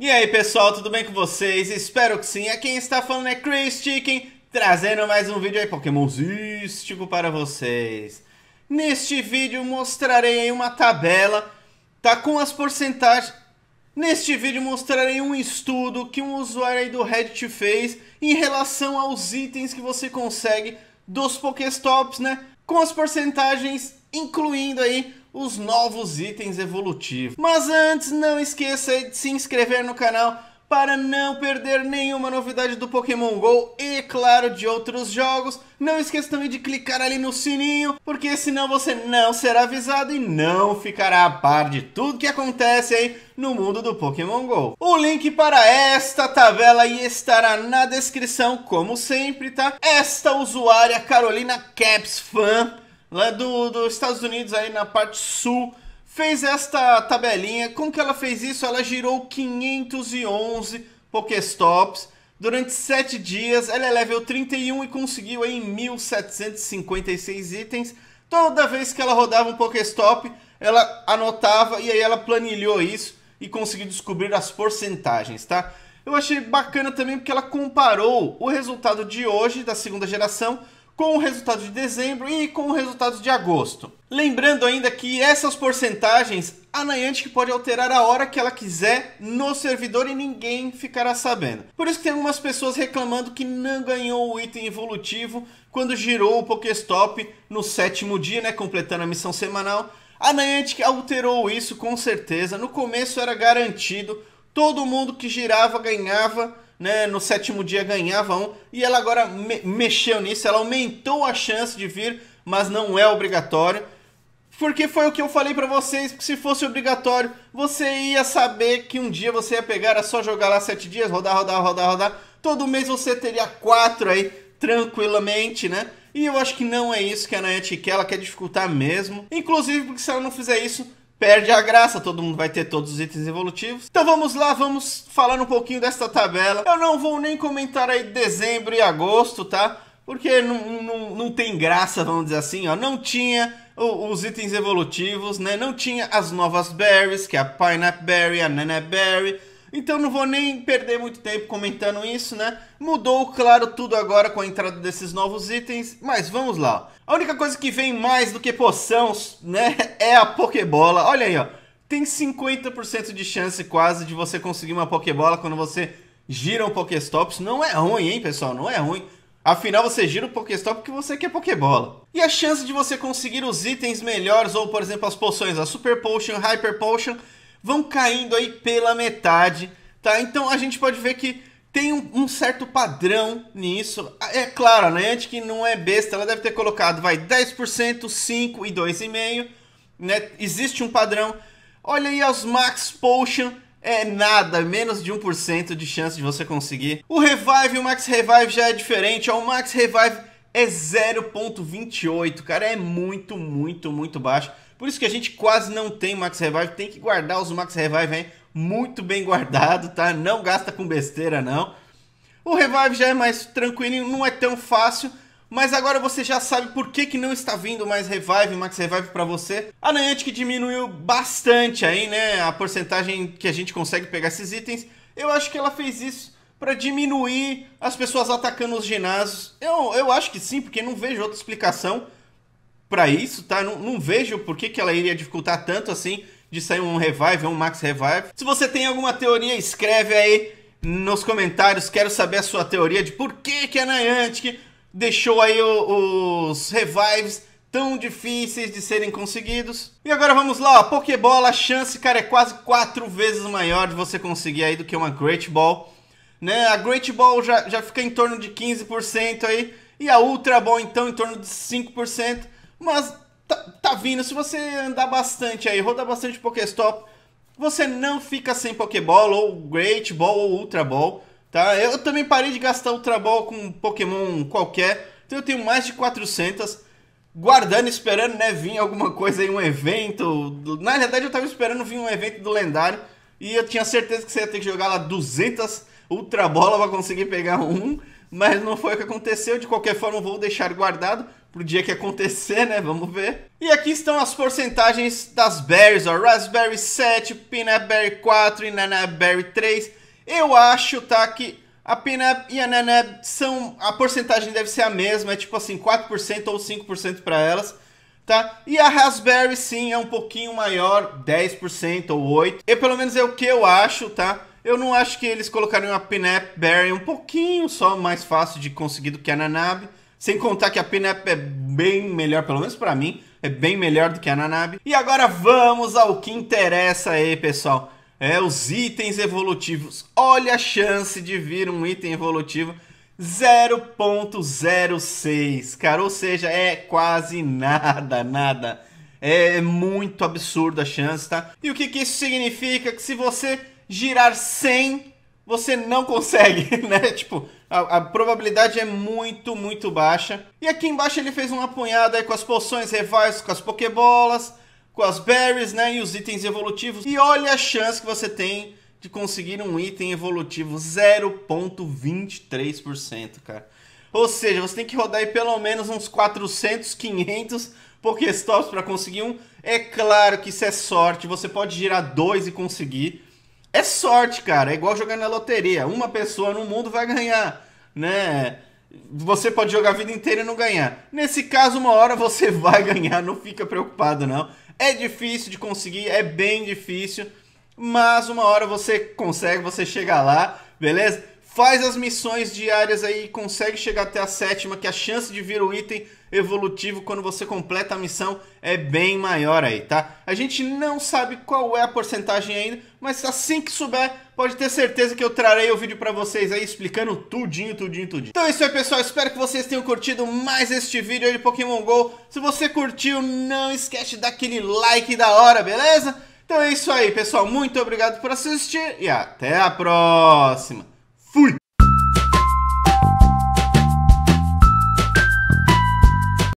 E aí pessoal, tudo bem com vocês? Espero que sim. Aqui quem está falando é Chris Chicken, trazendo mais um vídeo aí Pokémonzístico para vocês. Neste vídeo mostrarei aí uma tabela, tá com as porcentagens... Neste vídeo mostrarei um estudo que um usuário aí do Reddit fez em relação aos itens que você consegue dos Pokéstops, né? Com as porcentagens, incluindo aí os novos itens evolutivos. Mas antes, não esqueça de se inscrever no canal para não perder nenhuma novidade do Pokémon GO e, claro, de outros jogos. Não esqueça também de clicar ali no sininho, porque senão você não será avisado e não ficará a par de tudo que acontece aí no mundo do Pokémon GO. O link para esta tabela aí estará na descrição, como sempre, tá? Esta usuária Carolina Caps Fan lá né, do, dos Estados Unidos, aí na parte sul, fez esta tabelinha. Como que ela fez isso? Ela girou 511 Pokéstops durante 7 dias. Ela é level 31 e conseguiu aí 1756 itens. Toda vez que ela rodava um Pokéstop, ela anotava e aí ela planilhou isso e conseguiu descobrir as porcentagens, tá? Eu achei bacana também porque ela comparou o resultado de hoje da segunda geração com o resultado de dezembro e com o resultado de agosto. Lembrando ainda que essas porcentagens a Niantic pode alterar a hora que ela quiser no servidor e ninguém ficará sabendo. Por isso que tem algumas pessoas reclamando que não ganhou o item evolutivo quando girou o Pokéstop no sétimo dia, né, completando a missão semanal. A Niantic alterou isso com certeza. No começo era garantido, todo mundo que girava ganhava né? No sétimo dia ganhava um e ela agora me mexeu nisso, ela aumentou a chance de vir, mas não é obrigatório. Porque foi o que eu falei para vocês, que se fosse obrigatório, você ia saber que um dia você ia pegar, era só jogar lá sete dias, rodar, rodar, rodar, rodar. Todo mês você teria quatro aí, tranquilamente, né? E eu acho que não é isso que a Niantic quer, ela quer dificultar mesmo. Inclusive, porque se ela não fizer isso, perde a graça, todo mundo vai ter todos os itens evolutivos. Então vamos lá, vamos falar um pouquinho desta tabela. Eu não vou nem comentar aí dezembro e agosto, tá? Porque não, não, não tem graça, vamos dizer assim, ó. Não tinha os itens evolutivos, né? Não tinha as novas berries, que é a Pineapple Berry, a Nanaberry. Berry então não vou nem perder muito tempo comentando isso, né? Mudou, claro, tudo agora com a entrada desses novos itens, mas vamos lá. A única coisa que vem mais do que poção, né, é a Pokébola. Olha aí, ó. Tem 50% de chance quase de você conseguir uma Pokébola quando você gira um Pokéstops. Não é ruim, hein, pessoal? Não é ruim. Afinal, você gira o Pokéstop porque você quer Pokébola. E a chance de você conseguir os itens melhores, ou por exemplo as poções, a Super Potion, Hyper Potion, vão caindo aí pela metade, tá? Então a gente pode ver que tem um, um certo padrão nisso. É claro, né? a gente que não é besta, ela deve ter colocado, vai, 10%, 5% e 2,5%, né? Existe um padrão. Olha aí as Max Potion, é nada, menos de 1% de chance de você conseguir. O Revive, o Max Revive já é diferente, ó, o Max Revive é 0.28, cara, é muito, muito, muito baixo. Por isso que a gente quase não tem Max Revive, tem que guardar os Max Revive aí muito bem guardado, tá? Não gasta com besteira, não. O Revive já é mais tranquilo, não é tão fácil, mas agora você já sabe por que, que não está vindo mais Revive, Max Revive para você. A Niantic diminuiu bastante aí, né? A porcentagem que a gente consegue pegar esses itens. Eu acho que ela fez isso para diminuir as pessoas atacando os ginásios. Eu, eu acho que sim, porque não vejo outra explicação para isso, tá? Não, não, vejo por que, que ela iria dificultar tanto assim de sair um revive, um max revive. Se você tem alguma teoria, escreve aí nos comentários. Quero saber a sua teoria de por que, que a Niantic deixou aí o, os revives tão difíceis de serem conseguidos. E agora vamos lá, ó, Pokébola, a chance, cara, é quase quatro vezes maior de você conseguir aí do que uma Great Ball. Né? A Great Ball já, já fica em torno de 15% aí, e a Ultra Ball então em torno de 5%. Mas tá, tá vindo, se você andar bastante aí, rodar bastante Pokéstop, você não fica sem Pokébola, ou Great Ball, ou Ultra Ball, tá? Eu também parei de gastar Ultra Ball com Pokémon qualquer, então eu tenho mais de 400, guardando, esperando, né, vir alguma coisa aí, um evento. Na realidade, eu tava esperando vir um evento do lendário, e eu tinha certeza que você ia ter que jogar lá 200 Ultra Bola pra conseguir pegar um, mas não foi o que aconteceu. De qualquer forma, eu vou deixar guardado pro dia que acontecer, né? Vamos ver. E aqui estão as porcentagens das berries, ó. Raspberry 7, Berry 4 e Nanaberry 3. Eu acho, tá, que a Peanut e a nanab são... A porcentagem deve ser a mesma, é tipo assim, 4% ou 5% para elas. Tá? E a Raspberry sim é um pouquinho maior, 10% ou 8%. E pelo menos é o que eu acho, tá? Eu não acho que eles colocariam a Pinap Berry um pouquinho só mais fácil de conseguir do que a nanab. Sem contar que a Pinap é bem melhor, pelo menos para mim, é bem melhor do que a Nanabe. E agora vamos ao que interessa aí, pessoal. É os itens evolutivos. Olha a chance de vir um item evolutivo 0.06, cara, ou seja, é quase nada, nada. É muito absurda a chance, tá? E o que, que isso significa? Que se você girar 100 você não consegue, né? Tipo, a, a, probabilidade é muito, muito baixa. E aqui embaixo ele fez um apanhado aí com as poções revais, com as pokebolas, com as berries, né? E os itens evolutivos. E olha a chance que você tem de conseguir um item evolutivo 0.23%, cara. Ou seja, você tem que rodar aí pelo menos uns 400, 500 Pokéstops para conseguir um. É claro que isso é sorte, você pode girar dois e conseguir. É sorte, cara. É igual jogar na loteria. Uma pessoa no mundo vai ganhar, né? Você pode jogar a vida inteira e não ganhar. Nesse caso, uma hora você vai ganhar, não fica preocupado, não. É difícil de conseguir, é bem difícil, mas uma hora você consegue, você chega lá, beleza? Faz as missões diárias aí, consegue chegar até a sétima, que a chance de vir o item evolutivo quando você completa a missão é bem maior aí, tá? A gente não sabe qual é a porcentagem ainda, mas assim que souber, pode ter certeza que eu trarei o vídeo para vocês aí explicando tudinho, tudinho, tudinho. Então é isso aí, pessoal. Espero que vocês tenham curtido mais este vídeo de Pokémon GO. Se você curtiu, não esquece daquele like da hora, beleza? Então é isso aí, pessoal. Muito obrigado por assistir e até a próxima. Fui!